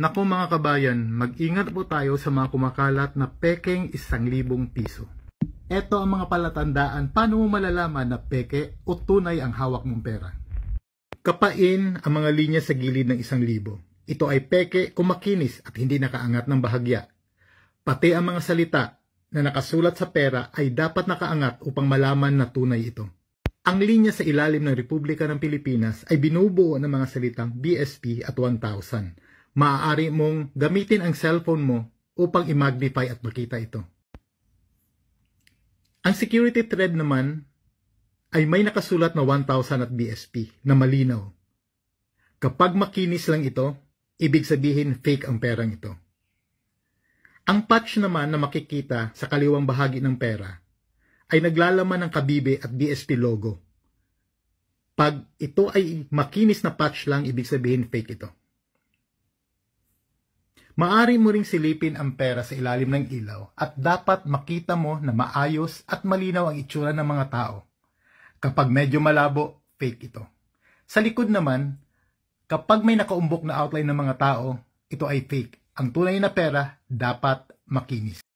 Nako mga kabayan, mag-ingat po tayo sa mga kumakalat na pekeng isang libong piso. Ito ang mga palatandaan paano mo malalaman na peke o tunay ang hawak mong pera. Kapain ang mga linya sa gilid ng isang libo. Ito ay peke kung makinis at hindi nakaangat ng bahagya. Pati ang mga salita na nakasulat sa pera ay dapat nakaangat upang malaman na tunay ito. Ang linya sa ilalim ng Republika ng Pilipinas ay binubuo ng mga salitang BSP at 1,000 maaari mong gamitin ang cellphone mo upang i-magnify at makita ito. Ang security thread naman ay may nakasulat na 1000 at BSP na malinaw. Kapag makinis lang ito, ibig sabihin fake ang perang ito. Ang patch naman na makikita sa kaliwang bahagi ng pera ay naglalaman ng kabibe at BSP logo. Pag ito ay makinis na patch lang, ibig sabihin fake ito. Maari mo ring silipin ang pera sa ilalim ng ilaw at dapat makita mo na maayos at malinaw ang itsura ng mga tao. Kapag medyo malabo, fake ito. Sa likod naman, kapag may nakaumbok na outline ng mga tao, ito ay fake. Ang tunay na pera dapat makinis.